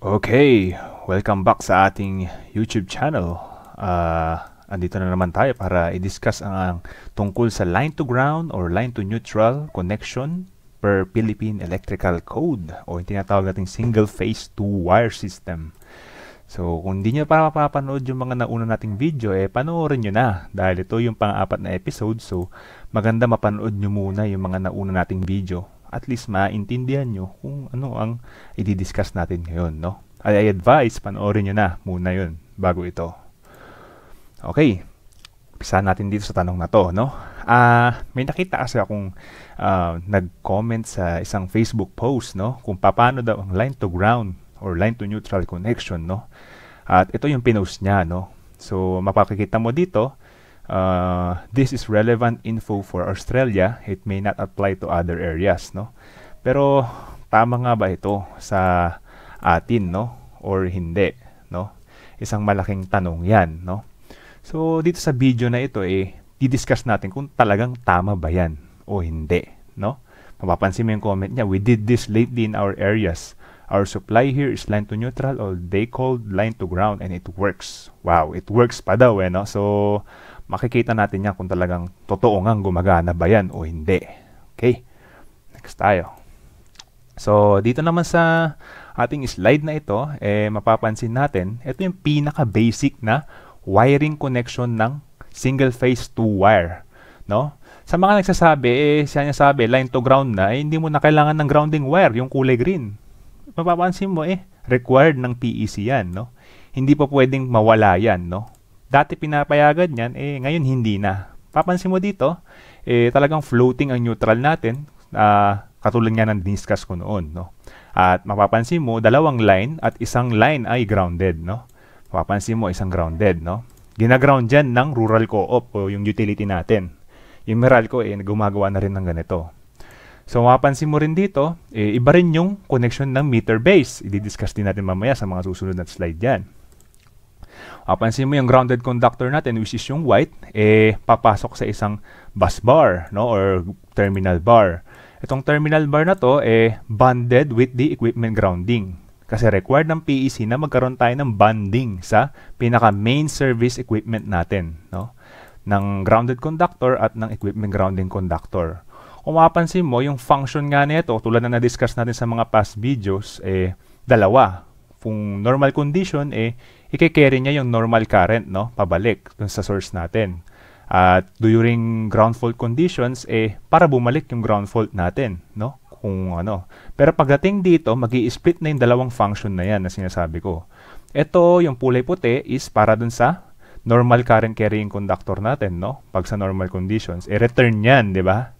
Okay, welcome back sa ating YouTube channel. Uh, andito na naman tayo para i-discuss ang, ang tungkol sa line to ground or line to neutral connection per Philippine Electrical Code o yung tinatawag nating single phase two wire system. So, kung hindi nyo pa mapapanood yung mga nauna nating video, eh, panoorin nyo na. Dahil ito yung pang-apat na episode, so maganda mapanood nyo muna yung mga nauna nating video at least maintindihan nyo kung ano ang i-discuss natin ngayon, no? I, advise, panoorin nyo na muna yon bago ito. Okay, umpisa natin dito sa tanong na to, no? Uh, may nakita kasi akong uh, nag-comment sa isang Facebook post, no? Kung paano daw ang line to ground or line to neutral connection, no? At ito yung pinost niya, no? So, mapakikita mo dito, uh, this is relevant info for Australia, it may not apply to other areas, no? Pero tama nga ba ito sa atin, no? Or hindi, no? Isang malaking tanong 'yan, no? So dito sa video na ito eh didiscuss natin kung talagang tama ba 'yan o hindi, no? Mapapansin mo yung comment niya, we did this lately in our areas. Our supply here is line to neutral or they called line to ground and it works. Wow, it works pa daw eh, no? So, makikita natin yan kung talagang totoo nga gumagana ba yan o hindi. Okay? Next tayo. So, dito naman sa ating slide na ito, eh, mapapansin natin, ito yung pinaka-basic na wiring connection ng single-phase two-wire. No? Sa mga nagsasabi, eh, siya niya sabi, line to ground na, eh, hindi mo na kailangan ng grounding wire, yung kulay green. Mapapansin mo, eh, required ng PEC yan. No? Hindi pa pwedeng mawala yan. No? dati pinapayagan yan, eh ngayon hindi na. Papansin mo dito, eh talagang floating ang neutral natin, uh, katulad nga ng discuss ko noon, no? At mapapansin mo, dalawang line at isang line ay grounded, no? Mapapansin mo, isang grounded, no? Ginaground dyan ng rural co-op o yung utility natin. Yung Meralco, eh, gumagawa na rin ng ganito. So mapapansin mo rin dito, eh, iba rin yung connection ng meter base. I-discuss din natin mamaya sa mga susunod na slide dyan. Uh, mo yung grounded conductor natin, which is yung white, eh, papasok sa isang bus bar, no? Or terminal bar. Itong terminal bar na to, eh, bonded with the equipment grounding. Kasi required ng PEC na magkaroon tayo ng bonding sa pinaka-main service equipment natin, no? ng grounded conductor at ng equipment grounding conductor. Kung mapapansin mo, yung function nga nito, tulad na na-discuss natin sa mga past videos, eh, dalawa. Kung normal condition, eh, i-carry niya yung normal current, no? Pabalik dun sa source natin. At during ground fault conditions, eh, para bumalik yung ground fault natin, no? Kung ano. Pero pagdating dito, mag split na yung dalawang function na yan na sinasabi ko. Ito, yung kulay puti, is para dun sa normal current carrying conductor natin, no? Pag sa normal conditions, eh, return yan, di ba?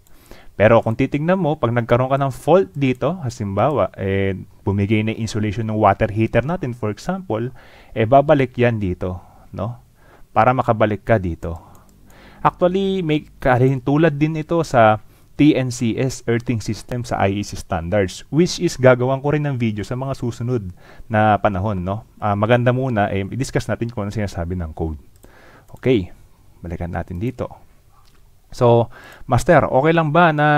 Pero kung titingnan mo, pag nagkaroon ka ng fault dito, halimbawa, eh, bumigay ng insulation ng water heater natin, for example, eh babalik yan dito, no? Para makabalik ka dito. Actually, may tulad din ito sa TNCS Earthing System sa IEC standards which is gagawan ko rin ng video sa mga susunod na panahon no. Uh, maganda muna eh i-discuss natin kung ano sinasabi ng code. Okay, balikan natin dito. So, master, okay lang ba na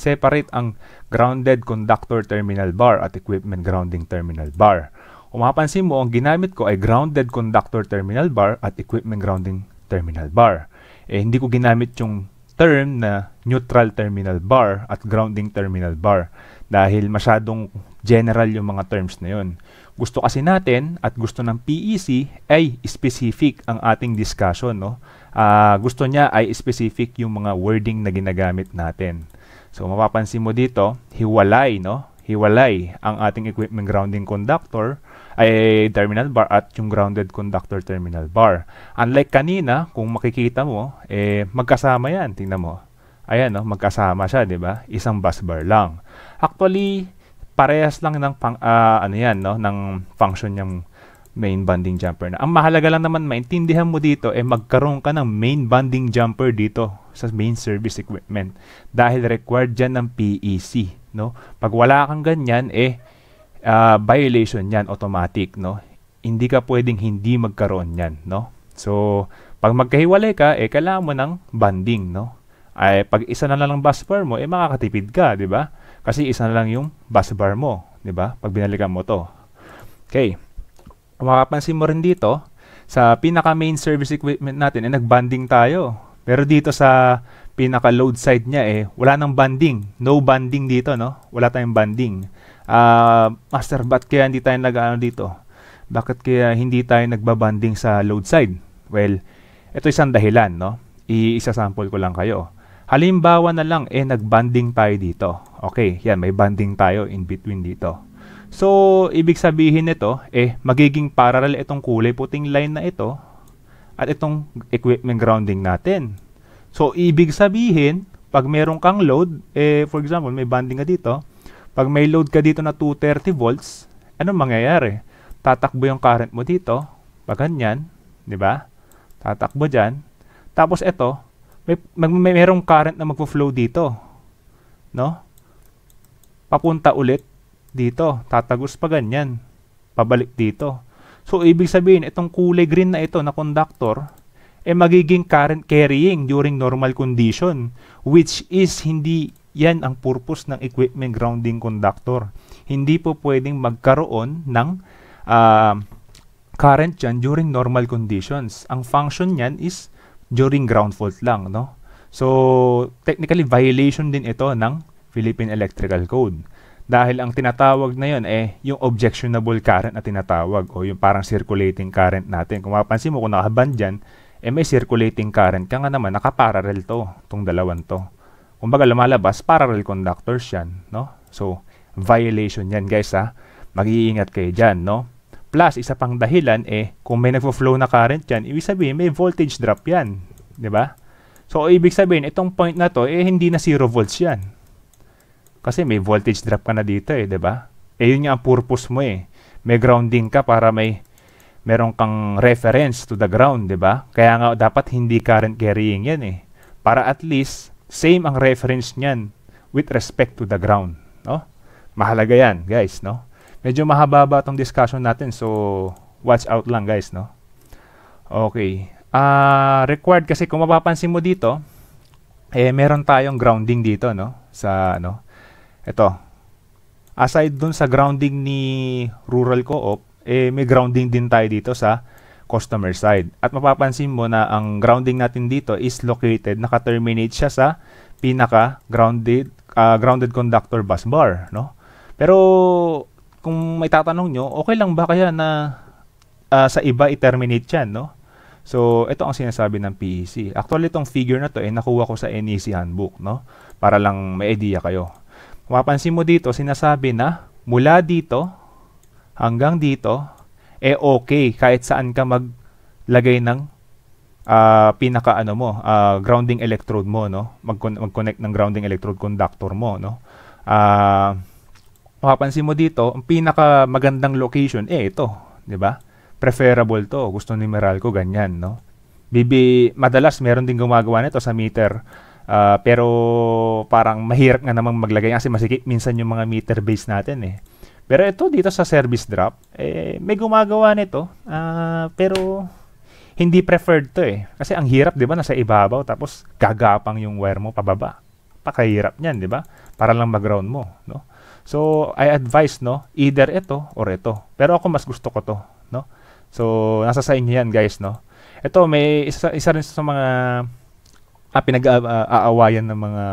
separate ang grounded conductor terminal bar at equipment grounding terminal bar. Kung mapapansin mo, ang ginamit ko ay grounded conductor terminal bar at equipment grounding terminal bar. Eh, hindi ko ginamit yung term na neutral terminal bar at grounding terminal bar dahil masyadong general yung mga terms na yun. Gusto kasi natin at gusto ng PEC ay specific ang ating discussion. No? Uh, gusto niya ay specific yung mga wording na ginagamit natin. So mapapansin mo dito, hiwalay, no? Hiwalay ang ating equipment grounding conductor ay terminal bar at yung grounded conductor terminal bar. Unlike kanina, kung makikita mo, eh magkasama 'yan, tingnan mo. Ayan, no? magkasama siya, 'di ba? Isang bus bar lang. Actually, parehas lang ng pang, uh, ano 'yan, no, ng function ng main bonding jumper na. Ang mahalaga lang naman maintindihan mo dito eh magkaroon ka ng main bonding jumper dito sa main service equipment dahil required dyan ng PEC. No? Pag wala kang ganyan eh uh, violation yan automatic. No? Hindi ka pwedeng hindi magkaroon yan. No? So pag magkahiwalay ka eh kailangan mo ng bonding. No? Ay, pag isa na lang bus bar mo eh makakatipid ka. di ba? Kasi isa na lang yung bus bar mo. di ba? Pag binalikan mo to. Okay. Kung makapansin mo rin dito, sa pinaka main service equipment natin, eh, nag-banding tayo. Pero dito sa pinaka load side niya eh, wala nang banding. No banding dito, no? Wala tayong banding. Uh, master, ba't kaya hindi tayo nag-ano dito? Bakit kaya hindi tayo nagbabanding sa load side? Well, ito isang dahilan, no? i sample ko lang kayo. Halimbawa na lang, eh, nag-banding tayo dito. Okay, yan, may banding tayo in between dito. So, ibig sabihin nito, eh, magiging parallel itong kulay puting line na ito at itong equipment grounding natin. So, ibig sabihin, pag meron kang load, eh, for example, may banding ka dito, pag may load ka dito na 230 volts, anong mangyayari? Tatakbo yung current mo dito, pag ganyan, di ba? Tatakbo dyan. Tapos ito, may, may, may merong current na magpo-flow dito. No? Papunta ulit dito, tatagos pa ganyan, pabalik dito. So, ibig sabihin, itong kulay green na ito na conductor, eh magiging current carrying during normal condition, which is hindi yan ang purpose ng equipment grounding conductor. Hindi po pwedeng magkaroon ng uh, current yan during normal conditions. Ang function niyan is during ground fault lang, no? So, technically violation din ito ng Philippine Electrical Code. Dahil ang tinatawag na yon eh, yung objectionable current na tinatawag o yung parang circulating current natin. Kung mapapansin mo, kung nakaband dyan, eh may circulating current ka nga naman, nakaparallel to, tong dalawan to. Kumbaga lumalabas, parallel conductors yan, no? So, violation yan guys ha. Mag-iingat kayo dyan, no? Plus, isa pang dahilan eh, kung may nagfo-flow na current yan, ibig sabihin may voltage drop yan, di ba? So, ibig sabihin, itong point na to, eh hindi na 0 volts yan. Kasi may voltage drop ka na dito eh, 'di ba? Eh yun yung ang purpose mo eh. May grounding ka para may meron kang reference to the ground, 'di ba? Kaya nga dapat hindi current carrying 'yan eh. Para at least same ang reference niyan with respect to the ground, no? Mahalaga 'yan, guys, no? Medyo mahaba-haba tong discussion natin, so watch out lang, guys, no? Okay. Ah, uh, required kasi kung mapapansin mo dito, eh meron tayong grounding dito, no? Sa ano? Ito. Aside dun sa grounding ni Rural Co-op, eh may grounding din tayo dito sa customer side. At mapapansin mo na ang grounding natin dito is located, naka-terminate siya sa pinaka-grounded uh, ah, grounded conductor bus bar, no? Pero kung may tatanong nyo, okay lang ba kaya na uh, sa iba i-terminate yan, no? So, ito ang sinasabi ng PEC. Actually, itong figure na to ay eh, nakuha ko sa NEC handbook, no? Para lang may idea kayo mapansin mo dito, sinasabi na mula dito hanggang dito, eh okay kahit saan ka maglagay ng uh, ah, pinaka ano mo, uh, grounding electrode mo, no? Mag- connect ng grounding electrode conductor mo, no? Ah, uh, mapapansin mo dito, ang pinaka magandang location eh ito, 'di ba? Preferable 'to, gusto ni Meralco ganyan, no? Bibi, madalas meron din gumagawa nito sa meter Uh, pero parang mahirap nga namang maglagay kasi masikip minsan yung mga meter base natin eh. Pero ito dito sa service drop, eh, may gumagawa nito. Uh, pero hindi preferred to eh. Kasi ang hirap 'di ba nasa ibabaw tapos gagapang yung wire mo pababa. Pakahirap niyan 'di ba? Para lang mag-ground mo, no? So I advise no, either ito or ito. Pero ako mas gusto ko to, no? So nasa sa inyo 'yan guys, no? Ito may isa, isa rin sa mga ah, pinag-aawayan ng mga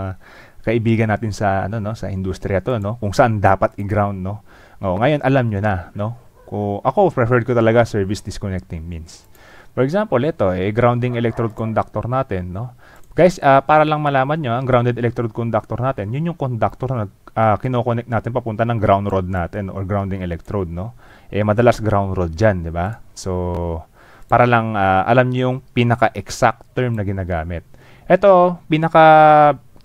kaibigan natin sa ano no sa industriya to no kung saan dapat i-ground no. Oh, ngayon alam niyo na no. Ko ako preferred ko talaga service disconnecting means. For example, ito eh grounding electrode conductor natin no. Guys, uh, para lang malaman nyo, ang grounded electrode conductor natin, yun yung conductor na uh, kinoconnect natin papunta ng ground rod natin or grounding electrode, no? Eh, madalas ground rod dyan, di ba? So, para lang uh, alam nyo yung pinaka-exact term na ginagamit. Ito, pinaka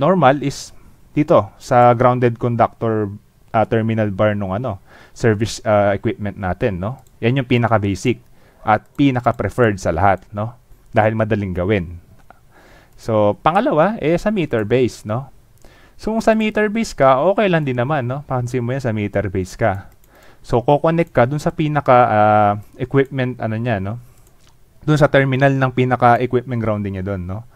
normal is dito sa grounded conductor uh, terminal bar ng ano, service uh, equipment natin, no? Yan yung pinaka basic at pinaka preferred sa lahat, no? Dahil madaling gawin. So, pangalawa eh sa meter base, no? So, kung sa meter base ka, okay lang din naman, no? Pansin mo yan sa meter base ka. So, ko-connect ka dun sa pinaka uh, equipment ano niya, no? Dun sa terminal ng pinaka equipment grounding niya dun, no?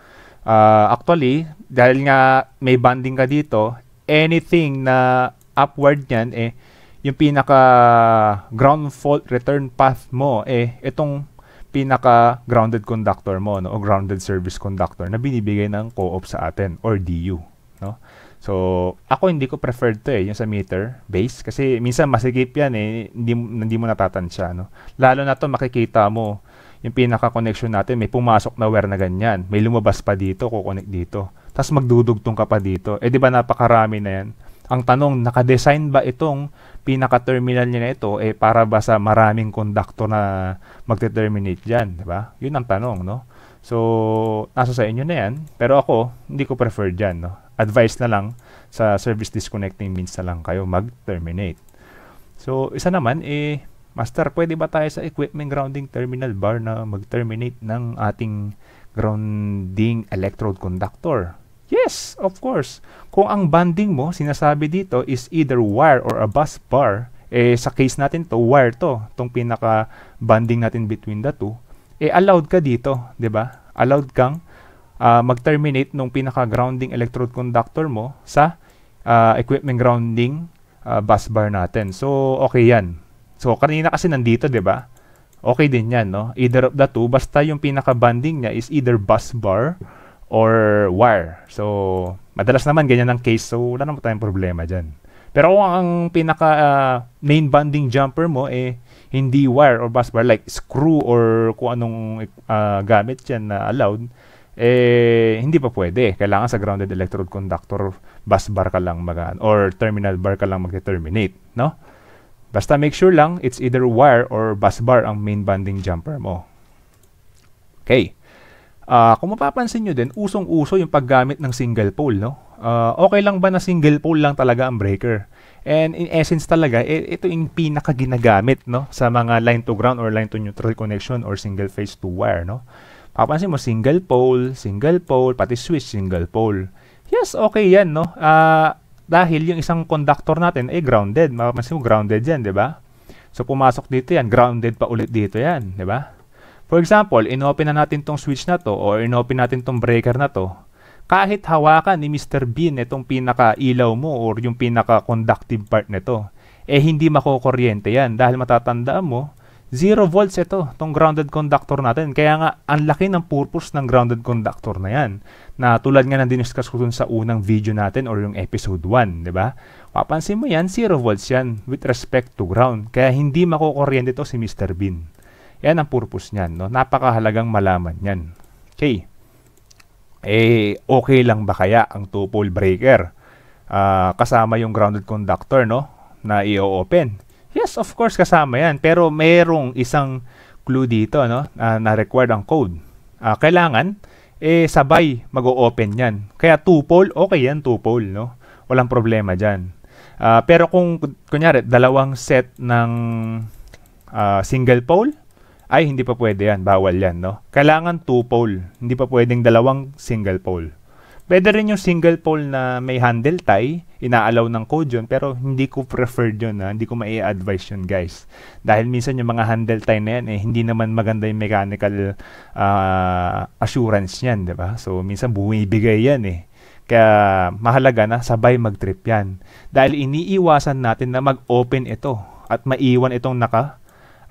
Uh, actually, dahil nga may bonding ka dito, anything na upward niyan eh yung pinaka ground fault return path mo eh itong pinaka grounded conductor mo no o grounded service conductor na binibigay ng co-op sa atin or DU no so ako hindi ko preferred to eh yung sa meter base kasi minsan masigip yan eh hindi, hindi mo natatansya no lalo na to makikita mo yung pinaka-connection natin, may pumasok na wire na ganyan. May lumabas pa dito, kukonek dito. Tapos magdudugtong ka pa dito. Eh di ba napakarami na yan? Ang tanong, nakadesign ba itong pinaka-terminal niya na ito eh para ba sa maraming conductor na magte-terminate diyan, di ba? 'Yun ang tanong, no? So, nasa sa inyo na 'yan, pero ako hindi ko prefer diyan, no. Advice na lang sa service disconnecting means na lang kayo mag-terminate. So, isa naman eh Master, pwede ba tayo sa equipment grounding terminal bar na mag-terminate ng ating grounding electrode conductor? Yes, of course. Kung ang bonding mo, sinasabi dito, is either wire or a bus bar, eh sa case natin to, wire to, tong pinaka bonding natin between the two, eh allowed ka dito, 'di ba? Allowed kang uh, mag-terminate nung pinaka grounding electrode conductor mo sa uh, equipment grounding uh, bus bar natin. So okay 'yan. So, kanina kasi nandito, di ba? Okay din yan, no? Either of the two, basta yung pinaka-banding niya is either bus bar or wire. So, madalas naman ganyan ang case. So, wala naman tayong problema dyan. Pero kung ang pinaka uh, main banding jumper mo eh hindi wire or bus bar like screw or kung anong uh, gamit yan na allowed eh hindi pa pwede. Kailangan sa grounded electrode conductor bus bar ka lang mag or terminal bar ka lang mag-terminate, no? Basta make sure lang it's either wire or busbar ang main bonding jumper mo. Okay. Uh, kung mapapansin nyo din, usong-uso yung paggamit ng single pole, no? Uh, okay lang ba na single pole lang talaga ang breaker? And in essence talaga, ito yung pinaka ginagamit, no? Sa mga line to ground or line to neutral connection or single phase to wire, no? Papansin mo, single pole, single pole, pati switch, single pole. Yes, okay yan, no? Uh, dahil yung isang conductor natin ay eh, grounded. Mapapansin mo, grounded yan, di ba? So, pumasok dito yan. Grounded pa ulit dito yan, di ba? For example, inopen na natin tong switch na to or inopen natin tong breaker na to. Kahit hawakan ni Mr. Bean itong pinaka-ilaw mo or yung pinaka-conductive part nito, eh hindi makukuryente yan dahil matatandaan mo, 0 volts ito, tong grounded conductor natin. Kaya nga, ang laki ng purpose ng grounded conductor na yan. Na tulad nga ng diniscuss ko dun sa unang video natin or yung episode 1, di ba? Papansin mo yan, 0 volts yan with respect to ground. Kaya hindi makukuryente to si Mr. Bean. Yan ang purpose niyan. No? Napakahalagang malaman yan. Okay. Eh, okay lang ba kaya ang two-pole breaker? Uh, kasama yung grounded conductor, no? Na i-open. Yes, of course kasama 'yan, pero merong isang clue dito, no? Uh, na required ang code. Uh, kailangan eh sabay mag-o-open 'yan. Kaya two-pole, okay 'yan two-pole. no? Walang problema diyan. Uh, ah, pero kung kunyari dalawang set ng uh, single pole, ay hindi pa pwede 'yan, bawal 'yan, no? Kailangan two pole, hindi pa pwedeng dalawang single pole. Pwede rin yung single pole na may handle tie, inaalaw ng code yun, pero hindi ko preferred yun, ha? hindi ko mai advise yun guys. Dahil minsan yung mga handle tie na yan, eh, hindi naman maganda yung mechanical uh, assurance niyan, di ba? So minsan bumibigay yan eh. Kaya mahalaga na sabay mag-trip yan. Dahil iniiwasan natin na mag-open ito at maiwan itong naka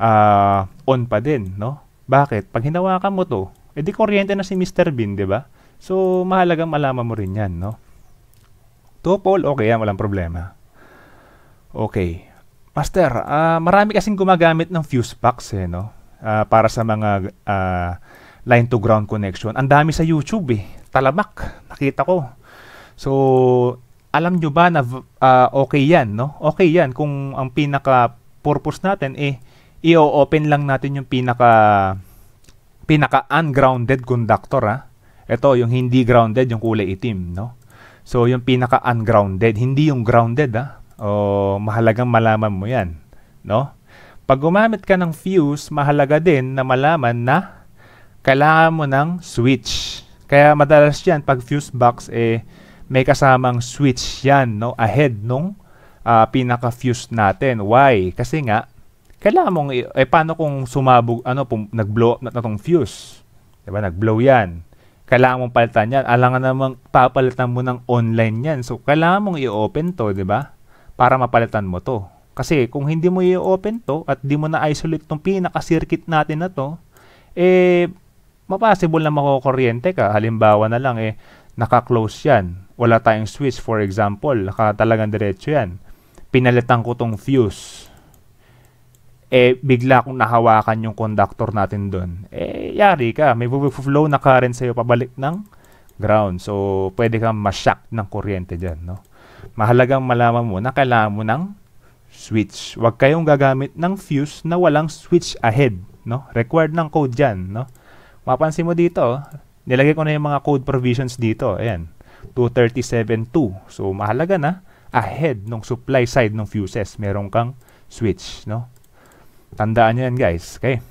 uh, on pa din, no? Bakit? Pag hinawakan mo to, edi eh, kuryente na si Mr. Bean, di ba? So, mahalagang malaman mo rin yan, no? Tuple, okay yan, walang problema. Okay. Master, uh, marami kasing gumagamit ng fuse packs, eh, no? Uh, para sa mga uh, ah, line-to-ground connection. Ang dami sa YouTube, eh. Talamak, nakita ko. So, alam nyo ba na uh, okay yan, no? Okay yan kung ang pinaka-purpose natin, eh, i-open lang natin yung pinaka pinaka ungrounded conductor ha ito, yung hindi grounded, yung kulay itim, no? So, yung pinaka-ungrounded, hindi yung grounded, ah. O, mahalagang malaman mo yan, no? Pag gumamit ka ng fuse, mahalaga din na malaman na kailangan mo ng switch. Kaya madalas yan, pag fuse box, eh, may kasamang switch yan, no? Ahead nung uh, pinaka-fuse natin. Why? Kasi nga, kailangan mong, eh, paano kung sumabog, ano, pum, nag-blow up na, na fuse? Diba? Nag-blow yan kailangan mong palitan yan. Alangan namang papalitan mo ng online yan. So, kailangan mong i-open to, di ba? Para mapalitan mo to. Kasi kung hindi mo i-open to at di mo na-isolate tong pinaka-circuit natin na to, eh, mapasible na makukuryente ka. Halimbawa na lang, eh, naka-close yan. Wala tayong switch, for example. Naka talagang diretso yan. Pinalitan ko tong fuse eh bigla kung nahawakan yung conductor natin doon, eh yari ka, may flow na current sa'yo pabalik ng ground. So, pwede kang ma-shock ng kuryente dyan, no? Mahalagang malaman mo na kailangan mo ng switch. Huwag kayong gagamit ng fuse na walang switch ahead, no? Required ng code dyan, no? Mapansin mo dito, nilagay ko na yung mga code provisions dito. Ayan, 237.2. So, mahalaga na ahead ng supply side ng fuses, meron kang switch, no? Tandaan nyo yan guys. Okay?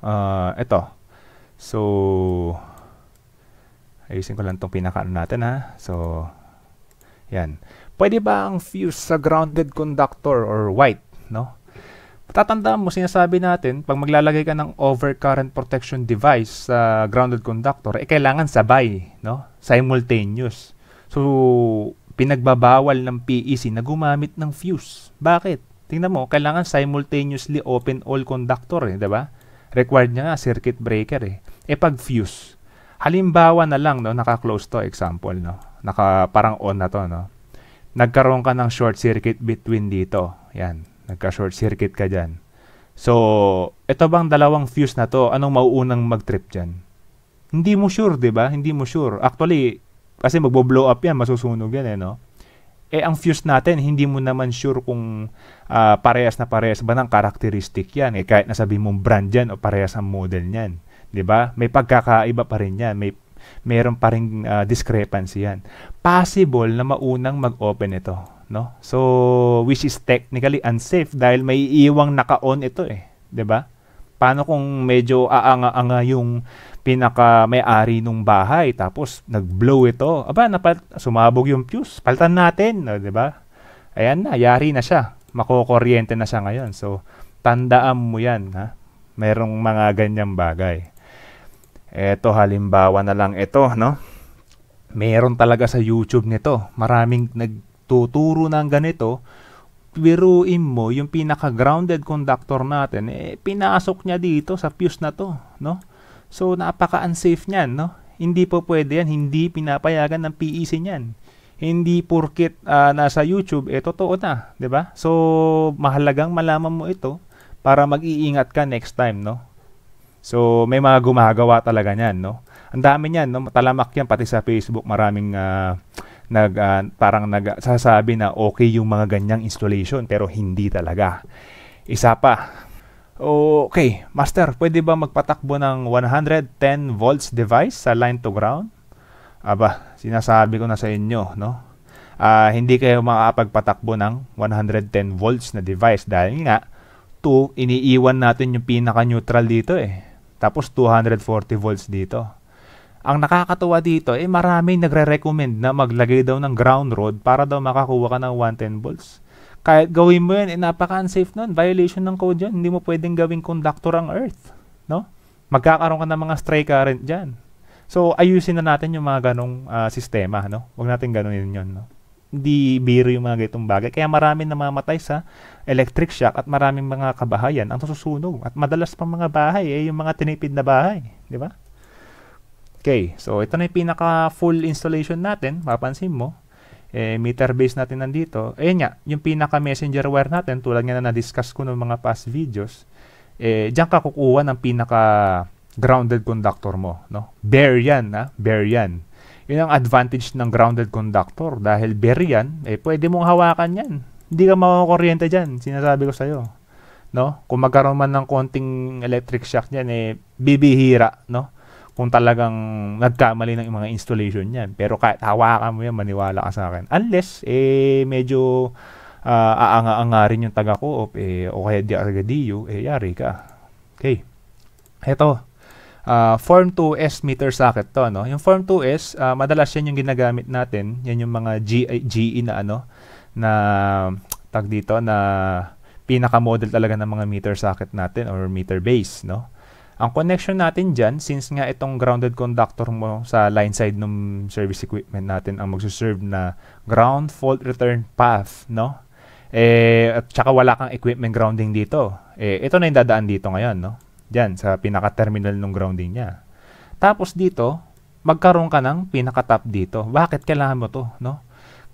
Uh, ah, ito. So, ayusin ko lang itong pinakaano natin ha. So, yan. Pwede ba ang fuse sa grounded conductor or white? No? Tatandaan mo, sinasabi natin, pag maglalagay ka ng overcurrent protection device sa grounded conductor, eh kailangan sabay, no? simultaneous. So, pinagbabawal ng PEC na gumamit ng fuse. Bakit? Tingnan mo, kailangan simultaneously open all conductor eh, di ba? Required niya nga circuit breaker eh. E pag fuse, halimbawa na lang, no, naka-close to, example, no? Naka, parang on na to, no? Nagkaroon ka ng short circuit between dito. Yan, nagka-short circuit ka diyan. So, ito bang dalawang fuse na to, anong mauunang mag-trip diyan? Hindi mo sure, di ba? Hindi mo sure. Actually, kasi magbo-blow up yan, masusunog yan eh, no? eh ang fuse natin hindi mo naman sure kung uh, parehas na parehas ba ng characteristic yan eh kahit nasabi mong brand yan o parehas ang model niyan 'di ba may pagkakaiba pa rin yan may meron pa ring uh, ah, discrepancy yan possible na maunang mag-open ito no so which is technically unsafe dahil may iiwang naka-on ito eh 'di ba paano kung medyo aanga-anga yung pinaka may-ari nung bahay tapos nagblow ito. Aba, napat sumabog yung fuse. Palitan natin, no, 'di ba? Ayan na, yari na siya. Makokuryente na siya ngayon. So, tandaan mo 'yan, ha. Merong mga ganyang bagay. Eto halimbawa na lang ito, no. Meron talaga sa YouTube nito. Maraming nagtuturo ng ganito. Biruin mo, yung pinaka-grounded conductor natin, eh, pinasok niya dito sa fuse na to, no? So, napaka-unsafe niyan, no? Hindi po pwede yan. Hindi pinapayagan ng PEC niyan. Hindi purkit uh, ah, nasa YouTube, eh, totoo na. ba? Diba? So, mahalagang malaman mo ito para mag-iingat ka next time, no? So, may mga gumagawa talaga niyan, no? Ang dami niyan, no? Talamak yan pati sa Facebook. Maraming uh, nag uh, parang nagsasabi na okay yung mga ganyang installation pero hindi talaga. Isa pa, Okay, Master, pwede ba magpatakbo ng 110 volts device sa line to ground? Aba, sinasabi ko na sa inyo, no? Uh, hindi kayo makakapagpatakbo ng 110 volts na device dahil nga, to, iniiwan natin yung pinaka-neutral dito eh. Tapos 240 volts dito. Ang nakakatuwa dito, eh marami nagre-recommend na maglagay daw ng ground rod para daw makakuha ka ng 110 volts kahit gawin mo yun, eh, napaka-unsafe nun. Violation ng code yun. Hindi mo pwedeng gawing conductor ang Earth. No? Magkakaroon ka ng mga stray current dyan. So, ayusin na natin yung mga ganong uh, sistema. No? Huwag natin ganunin yun. No? Hindi biro yung mga gitong bagay. Kaya maraming namamatay sa electric shock at maraming mga kabahayan ang susunog. At madalas pang mga bahay eh, yung mga tinipid na bahay. Di ba? Okay, so ito na yung pinaka full installation natin. Mapansin mo, eh, meter base natin nandito, eh nga, yung pinaka-messenger wire natin, tulad nga na na-discuss ko ng mga past videos, eh, dyan ka kukuha ng pinaka-grounded conductor mo. No? Bare yan, ha? Bare yan. Yun ang advantage ng grounded conductor. Dahil bare yan, eh, pwede mong hawakan yan. Hindi ka makakuryente dyan, sinasabi ko sa'yo. No? Kung magkaroon man ng konting electric shock dyan, eh, bibihira. No? kung talagang nagkamali ng mga installation niyan. Pero kahit hawakan mo yan, maniwala ka sa akin. Unless, eh, medyo uh, aanga-anga rin yung taga-coop, eh, o kaya di Argadillo, eh, yari ka. Okay. Ito. Uh, ah, Form 2S meter socket to, no? Yung Form 2S, uh, ah, madalas yan yung ginagamit natin. Yan yung mga G GE na ano, na tag dito, na pinaka-model talaga ng mga meter socket natin or meter base, no? Ang connection natin dyan, since nga itong grounded conductor mo sa line side ng service equipment natin ang magsuserve na ground fault return path, no? Eh, at saka wala kang equipment grounding dito. Eh, ito na yung dadaan dito ngayon, no? Diyan, sa pinaka-terminal ng grounding niya. Tapos dito, magkaroon ka ng pinaka-top dito. Bakit kailangan mo to, no?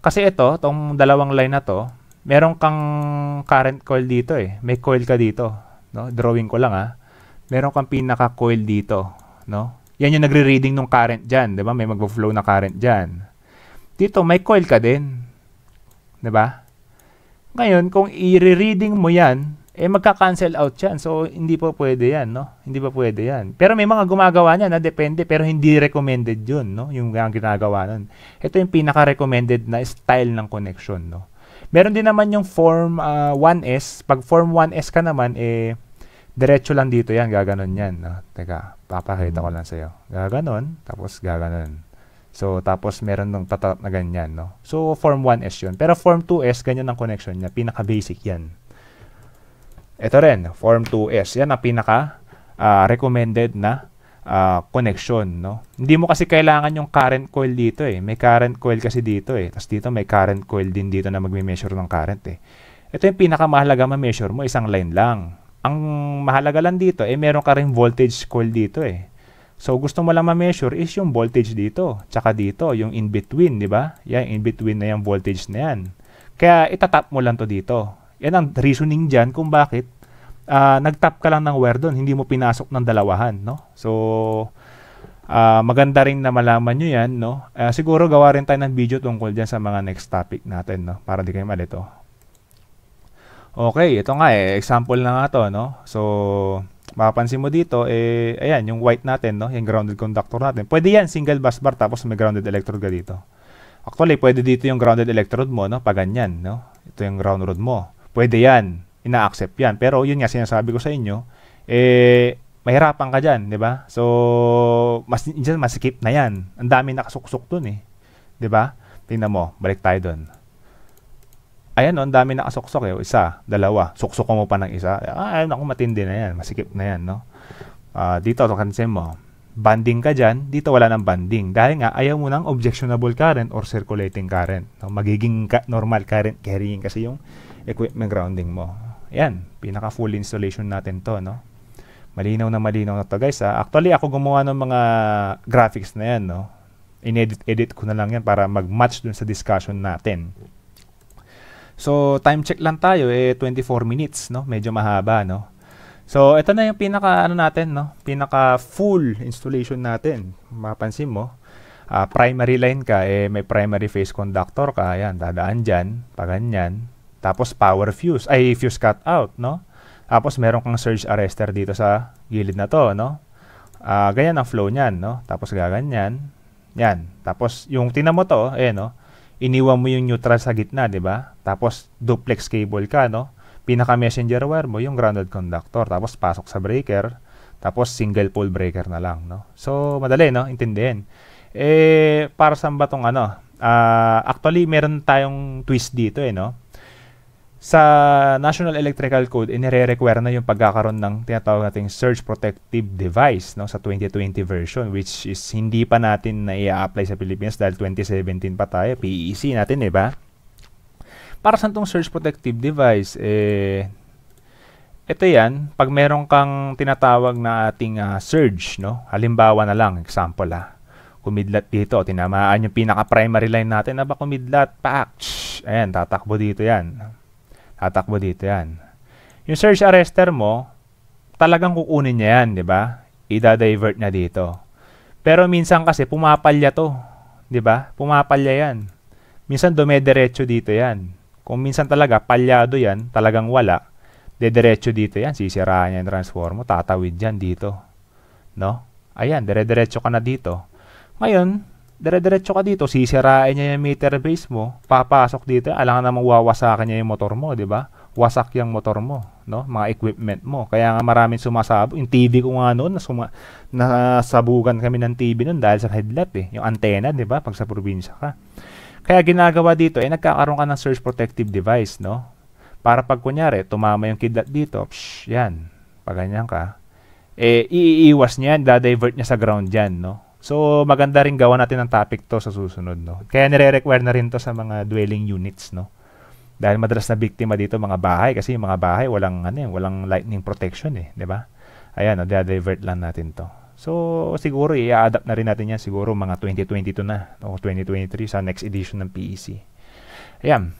Kasi ito, tong dalawang line na to, meron kang current coil dito eh. May coil ka dito, no? Drawing ko lang ah meron kang pinaka-coil dito, no? Yan yung nagre-reading ng current diyan, di ba? May magpo-flow na current diyan. Dito, may coil ka din. Di ba? Ngayon, kung i-reading mo yan, eh magka-cancel out yan. So, hindi po pwede yan, no? Hindi pa pwede yan. Pero may mga gumagawa niyan, na depende, pero hindi recommended yun, no? Yung ang ginagawa nun. Ito yung pinaka-recommended na style ng connection, no? Meron din naman yung form uh, ah, 1S. Pag form 1S ka naman, eh, Diretso lang dito yan, gaganon yan. No? Teka, papakita ko hmm. lang sa'yo. Gaganon, tapos gaganon. So, tapos meron nung tatatap na ganyan. No? So, form 1S yun. Pero form 2S, ganyan ang connection niya. Pinaka-basic yan. Ito rin, form 2S. Yan ang pinaka-recommended ah, uh, na uh, connection, no? Hindi mo kasi kailangan yung current coil dito eh. May current coil kasi dito eh. Tapos dito may current coil din dito na magme-measure ng current eh. Ito yung pinakamahalaga ma-measure mo, isang line lang ang mahalaga lang dito, eh meron ka rin voltage coil dito eh. So, gusto mo lang ma-measure is yung voltage dito, tsaka dito, yung in-between, di ba? Yan, in-between na yung voltage na yan. Kaya, itatap mo lang to dito. Yan ang reasoning dyan kung bakit uh, nagtap ka lang ng wire doon, hindi mo pinasok ng dalawahan, no? So, uh, maganda rin na malaman nyo yan, no? Uh, siguro gawa rin tayo ng video tungkol dyan sa mga next topic natin, no? Para di kayo malito. Okay, ito nga eh, example na nga to, no? So, mapapansin mo dito, eh, ayan, yung white natin, no? Yung grounded conductor natin. Pwede yan, single bus bar, tapos may grounded electrode ka dito. Actually, pwede dito yung grounded electrode mo, no? Pag ganyan, no? Ito yung ground rod mo. Pwede yan. Ina-accept yan. Pero, yun nga sinasabi ko sa inyo, eh, mahirapan ka dyan, di ba? So, mas, dyan, masikip na yan. Ang dami nakasuksok dun, eh. Di ba? Tingnan mo, balik tayo dun. Ayan, no, ang dami nakasuksok. Eh. Isa, dalawa. Suksukan mo pa ng isa. Ah, ayun ako, matindi na yan. Masikip na yan. No? Uh, dito, kansin mo. Banding ka dyan, dito wala ng banding. Dahil nga, ayaw mo ng objectionable current or circulating current. No? Magiging ka- normal current carrying kasi yung equipment grounding mo. Yan, pinaka full installation natin to. No? Malinaw na malinaw na to guys. Ah. Actually, ako gumawa ng mga graphics na yan. No? Inedit-edit ko na lang yan para mag-match dun sa discussion natin. So, time check lang tayo, eh, 24 minutes, no? Medyo mahaba, no? So, ito na yung pinaka, ano natin, no? Pinaka full installation natin. Mapansin mo, uh, primary line ka, eh, may primary phase conductor ka, ayan, dadaan dyan, pa ganyan. Tapos, power fuse, ay, fuse cut out, no? Tapos, meron kang surge arrester dito sa gilid na to, no? Uh, ganyan ang flow niyan, no? Tapos, gaganyan. Yan. Tapos, yung tinamo to, eh, no? iniwan mo yung neutral sa gitna, di ba? Tapos duplex cable ka, no? Pinaka messenger wire mo yung grounded conductor, tapos pasok sa breaker, tapos single pole breaker na lang, no? So, madali, no? Intindihin. Eh, para saan ba tong ano? Uh, actually, meron tayong twist dito, eh, no? sa National Electrical Code, inire-require na yung pagkakaroon ng tinatawag nating surge protective device no, sa 2020 version which is hindi pa natin na i-apply sa Pilipinas dahil 2017 pa tayo, PEC natin, di ba? Para sa itong surge protective device, eh, ito yan, pag meron kang tinatawag na ating uh, surge, no? halimbawa na lang, example ah, kumidlat dito, tinamaan yung pinaka-primary line natin, na ba kumidlat, pak, ayan, tatakbo dito yan Tatakbo dito yan. Yung search arrester mo, talagang kukunin niya yan, di ba? Ida-divert na dito. Pero minsan kasi pumapalya to, di ba? Pumapalya yan. Minsan dumediretso dito yan. Kung minsan talaga palyado yan, talagang wala, dediretso dito yan, sisiraan niya yung transform mo, tatawid yan dito. No? Ayan, dire-diretso ka na dito. Ngayon, dire-diretso ka dito, sisirain niya yung meter base mo, papasok dito, alangan na wawasakan niya yung motor mo, di ba? Wasak yung motor mo, no? Mga equipment mo. Kaya nga maraming sumasabog. Yung TV ko nga noon, nasuma, nasabugan kami ng TV noon dahil sa headlight eh. Yung antena, di ba? Pag sa probinsya ka. Kaya ginagawa dito, eh nagkakaroon ka ng surge protective device, no? Para pag kunyari, tumama yung kidlat dito, psh, yan, pag ganyan ka, eh iiiwas niya, dadivert niya sa ground dyan, no? So, maganda rin gawa natin ng topic to sa susunod, no? Kaya nire-require na rin to sa mga dwelling units, no? Dahil madalas na biktima dito mga bahay kasi yung mga bahay walang ano, eh, walang lightning protection eh, 'di ba? Ayan, no, divert lang natin to. So, siguro i-adapt na rin natin yan siguro mga 2022 na o 2023 sa next edition ng PEC. Ayan.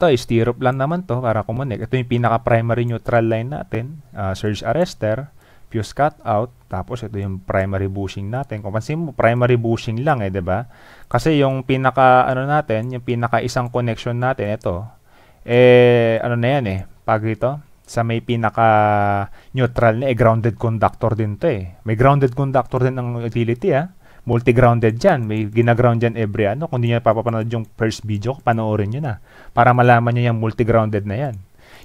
Ito, stirrup lang naman to para kumonek. Ito yung pinaka-primary neutral line natin. Uh, surge arrester, fuse cut out, tapos ito yung primary bushing natin. Kung pansin mo, primary bushing lang eh, 'di ba? Kasi yung pinaka ano natin, yung pinaka isang connection natin ito eh ano na yan eh, pag ito sa may pinaka neutral na eh, grounded conductor din 'to eh. May grounded conductor din ang utility ah. Multi-grounded dyan. May ginaground dyan every ano. Kung hindi nyo papapanood yung first video, panoorin nyo na. Para malaman nyo yung multi-grounded na yan.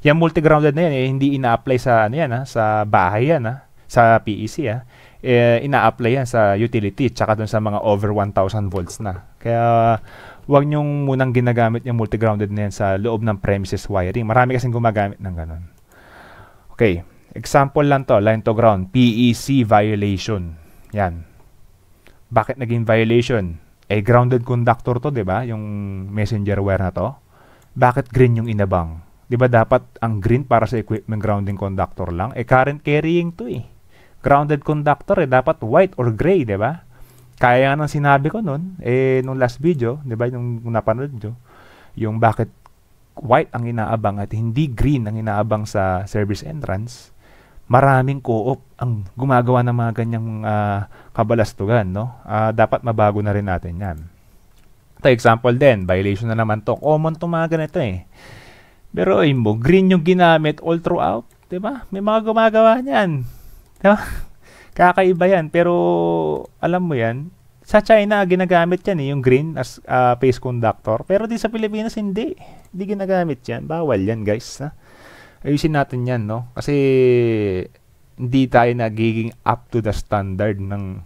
Yung multi-grounded na yan, eh, hindi ina-apply sa, ano yan, ha? Ah, sa bahay yan. Ha? Ah sa PEC ah, eh, ina-apply yan sa utility tsaka dun sa mga over 1,000 volts na. Kaya wag nyong munang ginagamit yung multi-grounded na yan sa loob ng premises wiring. Marami kasing gumagamit ng ganun. Okay. Example lang to, line to ground, PEC violation. Yan. Bakit naging violation? Eh, grounded conductor to, di ba? Yung messenger wire na to. Bakit green yung inabang? Di ba dapat ang green para sa equipment grounding conductor lang? Eh, current carrying to eh grounded conductor eh, dapat white or gray, 'di ba? Kaya nga ng sinabi ko noon, eh nung last video, 'di ba, nung napanood nyo, yung bakit white ang inaabang at hindi green ang inaabang sa service entrance, maraming co-op ang gumagawa ng mga ganyang uh, kabalastugan, no? Uh, dapat mabago na rin natin 'yan. Ito example din, violation na naman 'to. Common 'tong mga ganito eh. Pero mo, green yung ginamit all throughout, 'di ba? May mga gumagawa niyan Diba? Kakaiba yan. Pero, alam mo yan, sa China, ginagamit yan eh, yung green as uh, face conductor. Pero di sa Pilipinas, hindi. Hindi ginagamit yan. Bawal yan, guys. Ha? Ayusin natin yan, no? Kasi, hindi tayo nagiging up to the standard ng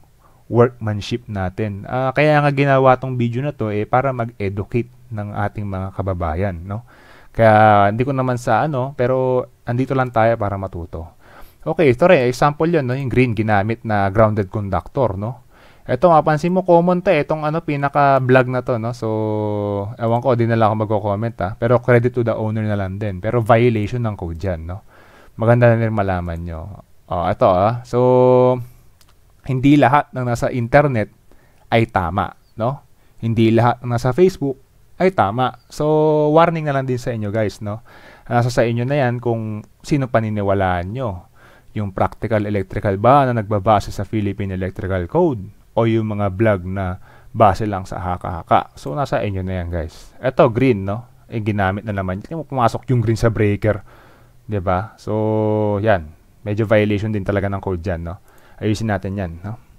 workmanship natin. Uh, kaya nga ginawa tong video na to eh para mag-educate ng ating mga kababayan, no? Kaya hindi ko naman sa ano, pero andito lang tayo para matuto. Okay, ito rin, example yun, no? yung green ginamit na grounded conductor, no? Ito, mapansin mo, common to, eh, itong ano, pinaka-vlog na to, no? So, ewan ko, di na ako magko-comment, ha? Ah. Pero credit to the owner na lang din. Pero violation ng code yan, no? Maganda na rin malaman nyo. O, oh, ito, ha? Ah. So, hindi lahat ng nasa internet ay tama, no? Hindi lahat ng nasa Facebook ay tama. So, warning na lang din sa inyo, guys, no? Nasa sa inyo na yan kung sino paniniwalaan nyo yung practical electrical ba na nagbabase sa Philippine Electrical Code o yung mga vlog na base lang sa haka-haka. So, nasa inyo na yan, guys. Ito, green, no? Eh, ginamit na naman. Pumasok yung green sa breaker. ba diba? So, yan. Medyo violation din talaga ng code dyan, no? Ayusin natin yan, no?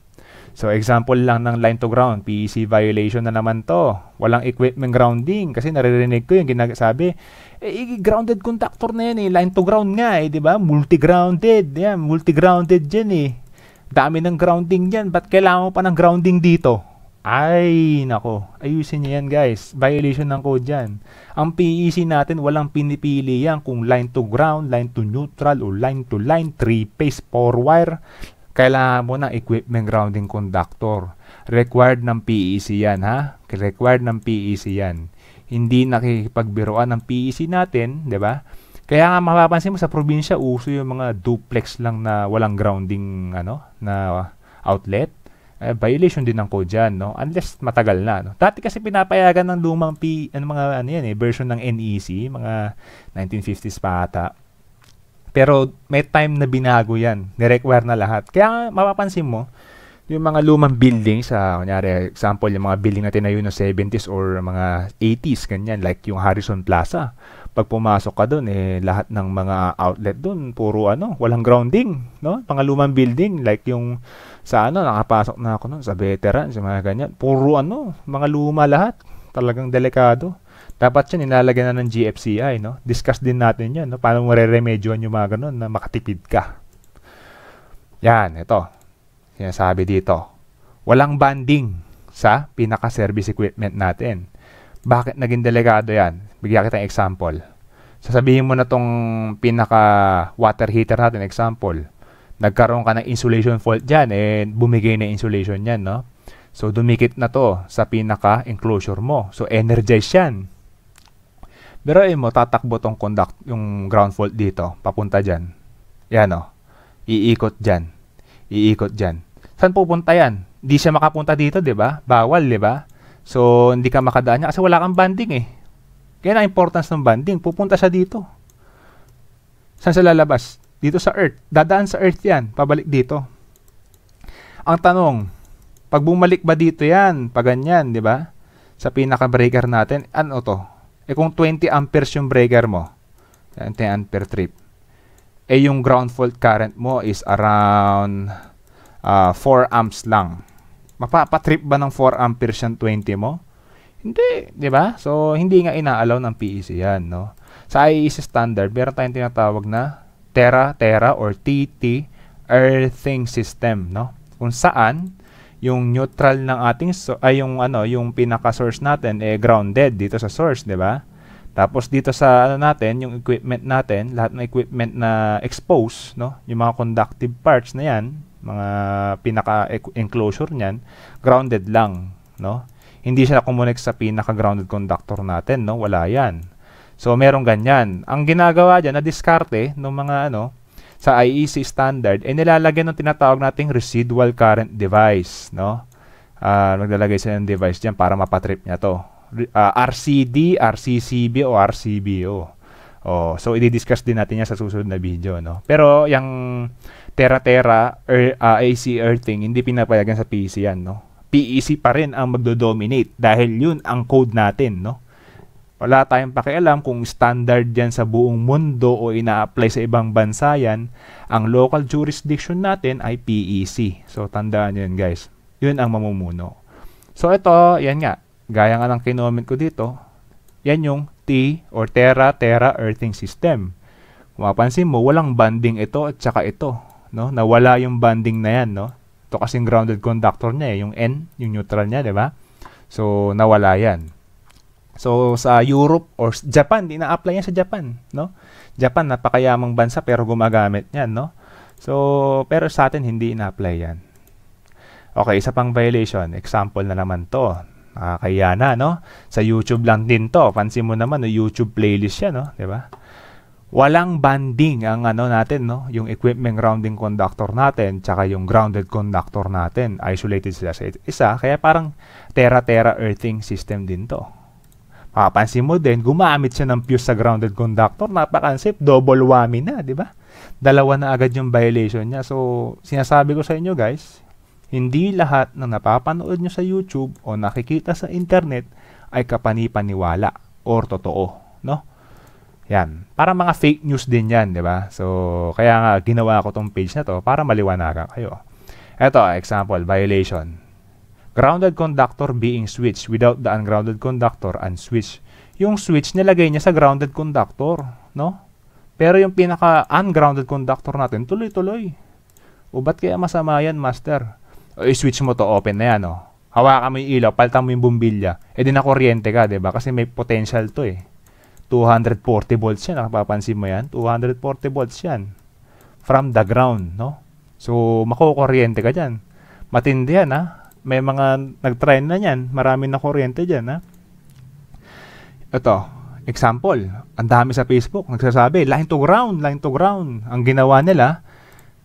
So example lang ng line to ground, PEC violation na naman to. Walang equipment grounding kasi naririnig ko yung ginasabi, eh, grounded contactor na yan eh, line to ground nga eh, di ba? Multi-grounded, yan, multi-grounded dyan eh. Dami ng grounding yan, ba't kailangan mo pa ng grounding dito? Ay, nako. Ayusin niyo yan, guys. Violation ng code yan. Ang PEC natin, walang pinipili yan kung line to ground, line to neutral, o line to line, three-phase, four-wire kailangan mo ng equipment grounding conductor. Required ng PEC yan, ha? Required ng PEC yan. Hindi nakikipagbiroan ng PEC natin, di ba? Kaya nga mapapansin mo sa probinsya, uso yung mga duplex lang na walang grounding ano, na outlet. Uh, violation din ng code dyan, no? Unless matagal na, no? Dati kasi pinapayagan ng lumang P, ano, mga ano yan, eh, version ng NEC, mga 1950s pa ata pero may time na binago yan. Nirequire na lahat. Kaya mapapansin mo, yung mga lumang building sa, ah, kunyari, example, yung mga building na tinayo ng 70s or mga 80s, ganyan, like yung Harrison Plaza. Pag pumasok ka doon, eh, lahat ng mga outlet doon, puro ano, walang grounding, no? Mga lumang building, like yung sa ano, nakapasok na ako noon, sa veterans, yung mga ganyan. Puro ano, mga luma lahat. Talagang delikado dapat yun inalagay na ng GFCI, no? Discuss din natin yun, no? Paano mo re-remedyoan yung mga ganun na makatipid ka. Yan, ito. Sinasabi dito. Walang banding sa pinaka-service equipment natin. Bakit naging delegado yan? Bigyan kita ng example. Sasabihin mo na tong pinaka-water heater natin, example. Nagkaroon ka ng insulation fault diyan and eh, bumigay na insulation yan, no? So, dumikit na to sa pinaka-enclosure mo. So, energized yan Birain mo, tatakbo tong conduct, yung ground fault dito, papunta dyan. Yan o. Oh. Iikot dyan. Iikot dyan. Saan pupunta yan? Hindi siya makapunta dito, di ba? Bawal, di ba? So, hindi ka makadaan niya kasi wala kang banding eh. Kaya na importance ng banding. Pupunta siya dito. Saan siya lalabas? Dito sa Earth. Dadaan sa Earth yan. Pabalik dito. Ang tanong, pag bumalik ba dito yan? Pag ganyan, di ba? Sa pinaka-breaker natin, ano to? Eh kung 20 amperes yung breaker mo, 20 ampere trip, eh yung ground fault current mo is around uh, ah, 4 amps lang. Mapapatrip ba ng 4 amperes yung 20 mo? Hindi, di ba? So, hindi nga inaalaw ng PEC yan, no? Sa IEC standard, meron tayong tinatawag na Terra, Terra or TT earthing system, no? Kung saan, yung neutral ng ating so ay yung ano yung pinaka source natin eh grounded dito sa source di ba tapos dito sa ano natin yung equipment natin lahat ng equipment na exposed no yung mga conductive parts na yan mga pinaka enclosure niyan grounded lang no hindi siya nakumunik sa pinaka grounded conductor natin no wala yan so merong ganyan ang ginagawa diyan na diskarte ng mga ano sa IEC standard, eh nilalagyan ng tinatawag nating residual current device, no? Uh, maglalagay sila ng device diyan para mapatrip niya to. Uh, ah, RCD, RCCB o RCBO. Oh, so i-discuss din natin 'yan sa susunod na video, no. Pero yung Terra Terra er, uh, ah, AC earthing hindi pinapayagan sa PEC 'yan, no. PEC pa rin ang magdo-dominate dahil 'yun ang code natin, no. Wala tayong pakialam kung standard yan sa buong mundo o ina-apply sa ibang bansa yan. Ang local jurisdiction natin ay PEC. So, tandaan nyo yun guys. Yun ang mamumuno. So, ito, yan nga. Gaya nga ng kinoment ko dito. Yan yung T or Terra Terra Earthing System. Kung mapansin mo, walang banding ito at saka ito. No? Nawala yung banding na yan. No? Ito kasing grounded conductor niya eh. Yung N, yung neutral niya, di ba? So, nawala yan. So sa Europe or Japan, din na-apply yan sa Japan, no? Japan napakayamang bansa pero gumagamit niyan, no? So pero sa atin hindi ina-apply yan. Okay, isa pang violation, example na naman 'to. Nakakaya na, no? Sa YouTube lang din 'to. Pansin mo naman, no, YouTube playlist 'yan, no, 'di ba? walang banding ang ano natin no yung equipment grounding conductor natin tsaka yung grounded conductor natin isolated sila sa isa kaya parang terra terra earthing system din to Papansin mo din, gumamit siya ng fuse sa grounded conductor. Napaka-unsafe. Double whammy na, di ba? Dalawa na agad yung violation niya. So, sinasabi ko sa inyo guys, hindi lahat ng napapanood nyo sa YouTube o nakikita sa internet ay kapanipaniwala or totoo, no? Yan. Para mga fake news din yan, di ba? So, kaya nga ginawa ko tong page na to para maliwanagan kayo. Ito, example, violation grounded conductor being switch without the ungrounded conductor and switch. Yung switch nilagay niya sa grounded conductor, no? Pero yung pinaka ungrounded conductor natin tuloy-tuloy. O ba't kaya masama yan, master? O i-switch mo to open na yan, oh. Hawakan mo yung ilaw, palitan mo yung bumbilya. E din na kuryente ka, 'di ba? Kasi may potential to eh. 240 volts yan, napapansin mo yan? 240 volts yan. From the ground, no? So, makukuryente ka diyan. Matindi yan, ha? Ah. May mga nag nagtry na niyan. Marami na kuryente diyan, ha? Ito, example. Ang dami sa Facebook nagsasabi, line to ground, line to ground. Ang ginawa nila,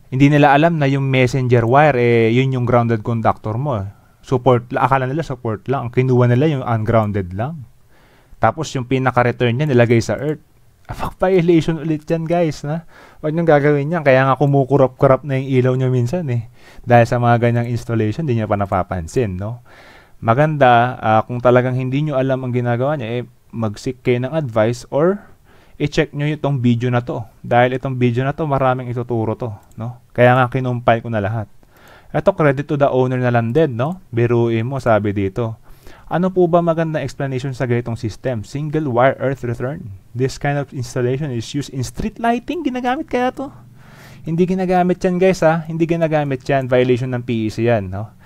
hindi nila alam na yung messenger wire, eh, yun yung grounded conductor mo. Support, akala nila support lang. Ang kinuha nila yung ungrounded lang. Tapos yung pinaka-return niya nilagay sa earth violation ulit yan guys na wag niyong gagawin yan kaya nga kumukurap-kurap na yung ilaw niya minsan eh dahil sa mga ganyang installation hindi niya pa napapansin no maganda uh, kung talagang hindi niyo alam ang ginagawa niya eh mag-seek kayo ng advice or i-check niyo itong video na to. Dahil itong video na to, maraming ituturo to. No? Kaya nga kinumpay ko na lahat. Ito, credit to the owner na landed, no? Biruin mo, sabi dito. Ano po ba magandang explanation sa ganitong system? Single wire earth return. This kind of installation is used in street lighting. Ginagamit kaya to? Hindi ginagamit yan guys ha. Hindi ginagamit yan. Violation ng PEC yan. No?